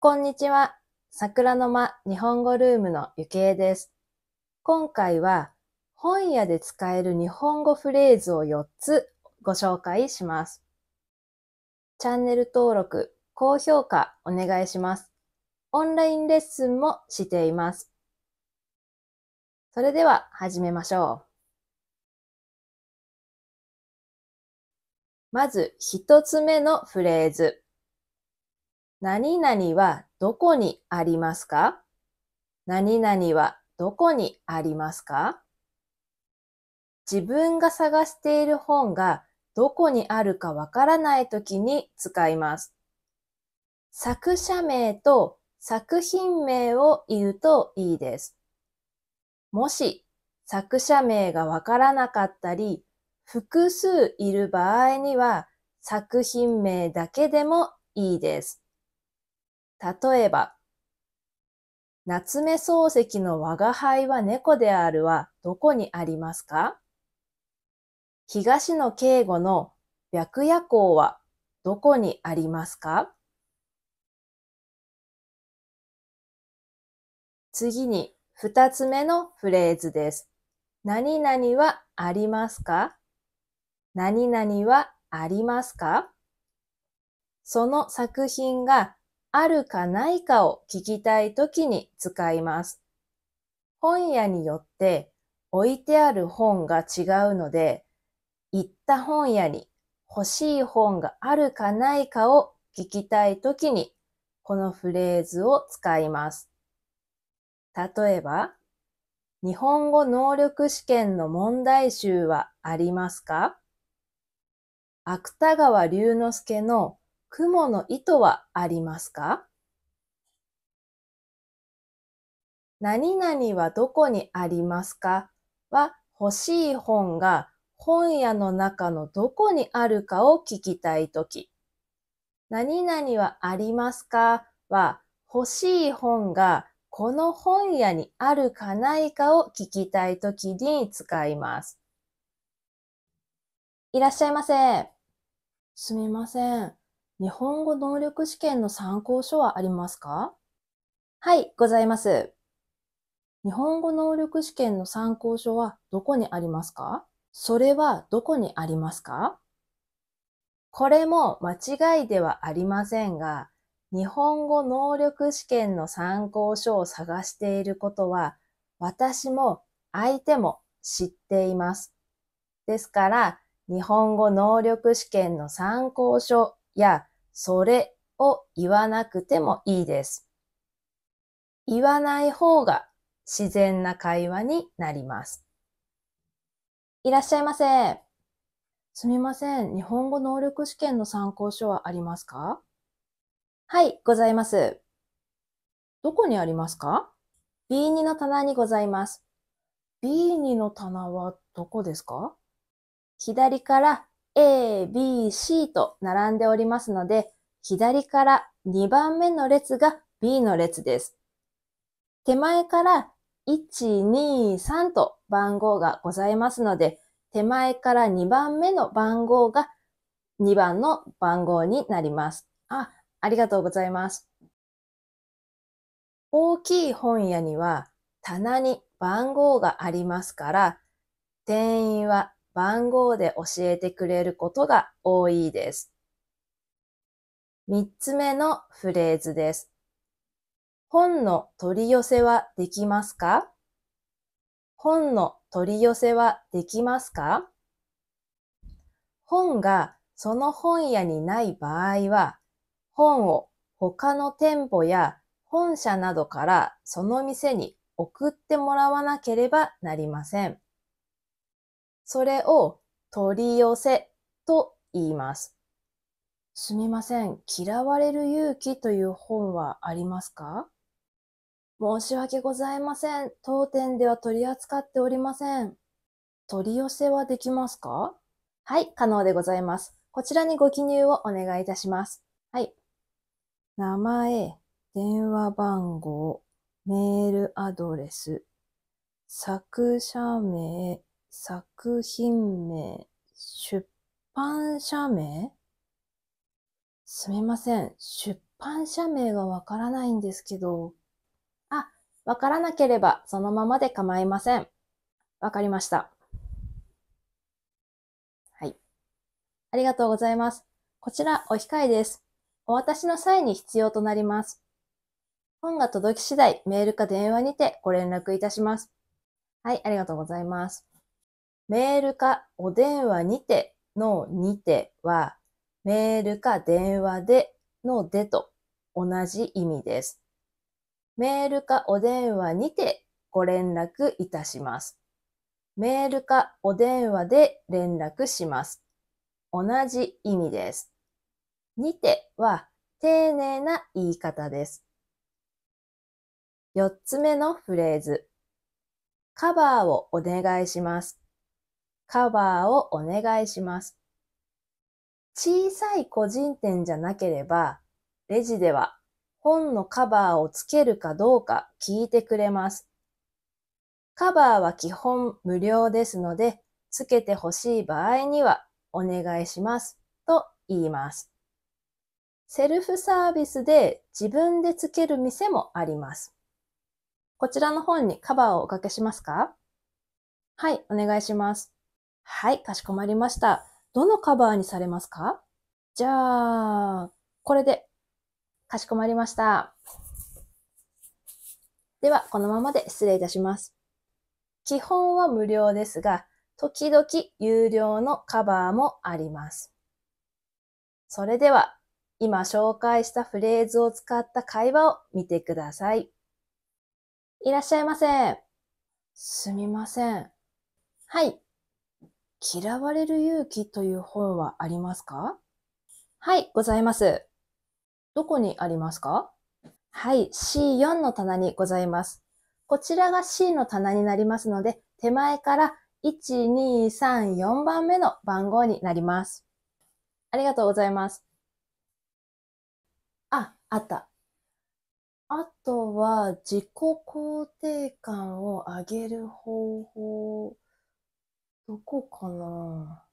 こんにちは。桜の間日本語ルームのゆけいです。今回は本屋で使える日本語フレーズを4つご紹介します。チャンネル登録、高評価お願いします。オンラインレッスンもしています。それでは始めましょう。まず一つ目のフレーズ。何々はどこにありますか何々はどこにありますか自分が探している本がどこにあるかわからないときに使います。作者名と作品名を言うといいです。もし作者名がわからなかったり、複数いる場合には作品名だけでもいいです。例えば、夏目漱石の我が輩は猫であるはどこにありますか東野敬吾の白夜行はどこにありますか次に二つ目のフレーズです。何々はありますか何々はありますかその作品があるかないかを聞きたいときに使います。本屋によって置いてある本が違うので、行った本屋に欲しい本があるかないかを聞きたいときに、このフレーズを使います。例えば、日本語能力試験の問題集はありますか芥川龍之介の雲の糸はありますか何々はどこにありますかは欲しい本が本屋の中のどこにあるかを聞きたいとき。何々はありますかは欲しい本がこの本屋にあるかないかを聞きたいときに使います。いらっしゃいませ。すみません。日本語能力試験の参考書はありますかはい、ございます。日本語能力試験の参考書はどこにありますかそれはどこにありますかこれも間違いではありませんが、日本語能力試験の参考書を探していることは、私も相手も知っています。ですから、日本語能力試験の参考書やそれを言わなくてもいいです。言わない方が自然な会話になります。いらっしゃいませ。すみません。日本語能力試験の参考書はありますかはい、ございます。どこにありますか ?B2 の棚にございます。B2 の棚はどこですか左から A, B, C と並んでおりますので、左から2番目の列が B の列です。手前から1、2、3と番号がございますので、手前から2番目の番号が2番の番号になります。あ、ありがとうございます。大きい本屋には棚に番号がありますから、店員は番号で教えてくれることが多いです。三つ目のフレーズです。本の取り寄せはできますか本の取り寄せはできますか本がその本屋にない場合は、本を他の店舗や本社などからその店に送ってもらわなければなりません。それを取り寄せと言います。すみません。嫌われる勇気という本はありますか申し訳ございません。当店では取り扱っておりません。取り寄せはできますかはい、可能でございます。こちらにご記入をお願いいたします。はい。名前、電話番号、メールアドレス、作者名、作品名、出版社名すみません。出版社名がわからないんですけど。あ、わからなければそのままで構いません。わかりました。はい。ありがとうございます。こちらお控えです。お渡しの際に必要となります。本が届き次第メールか電話にてご連絡いたします。はい、ありがとうございます。メールかお電話にてのにては、メールか電話でのでと同じ意味です。メールかお電話にてご連絡いたします。メールかお電話で連絡します。同じ意味です。にては丁寧な言い方です。4つ目のフレーズ。カバーをお願いします。カバーをお願いします。小さい個人店じゃなければ、レジでは本のカバーをつけるかどうか聞いてくれます。カバーは基本無料ですので、つけてほしい場合にはお願いしますと言います。セルフサービスで自分でつける店もあります。こちらの本にカバーをおかけしますかはい、お願いします。はい、かしこまりました。どのカバーにされますかじゃあ、これで。かしこまりました。では、このままで失礼いたします。基本は無料ですが、時々有料のカバーもあります。それでは、今紹介したフレーズを使った会話を見てください。いらっしゃいませ。すみません。はい、嫌われる勇気という本はありますかはい、ございます。どこにありますかはい、C4 の棚にございます。こちらが C の棚になりますので、手前から1、2、3、4番目の番号になります。ありがとうございます。あ、あった。あとは、自己肯定感を上げる方法。どこかな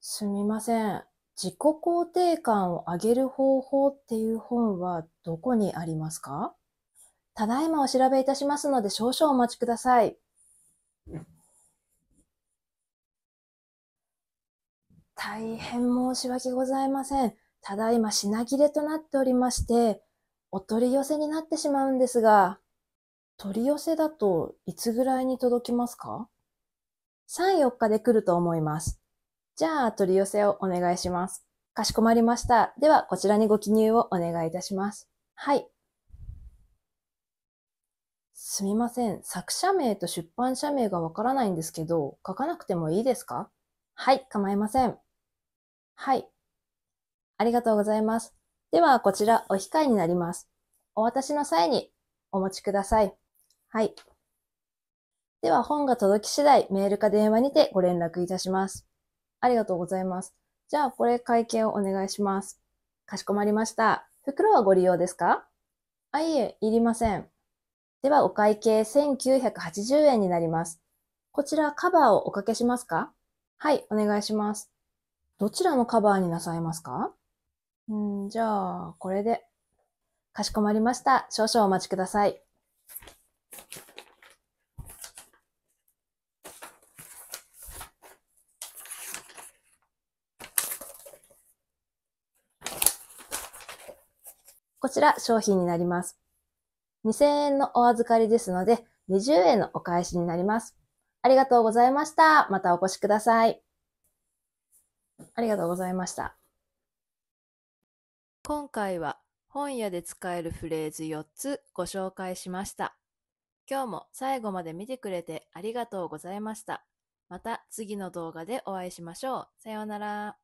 すみません。自己肯定感を上げる方法っていう本はどこにありますかただいまお調べいたしますので少々お待ちください。大変申し訳ございません。ただいま品切れとなっておりまして、お取り寄せになってしまうんですが、取り寄せだといつぐらいに届きますか3、4日で来ると思います。じゃあ、取り寄せをお願いします。かしこまりました。では、こちらにご記入をお願いいたします。はい。すみません。作者名と出版社名がわからないんですけど、書かなくてもいいですかはい、構いません。はい。ありがとうございます。では、こちらお控えになります。お渡しの際にお持ちください。はい。では本が届き次第メールか電話にてご連絡いたします。ありがとうございます。じゃあこれ会計をお願いします。かしこまりました。袋はご利用ですかあ、いいえ、いりません。ではお会計1980円になります。こちらカバーをおかけしますかはい、お願いします。どちらのカバーになさいますかんじゃあ、これで。かしこまりました。少々お待ちください。こちら商品になります。2000円のお預かりですので、20円のお返しになります。ありがとうございました。またお越しください。ありがとうございました。今回は本屋で使えるフレーズ4つご紹介しました。今日も最後まで見てくれてありがとうございました。また次の動画でお会いしましょう。さようなら。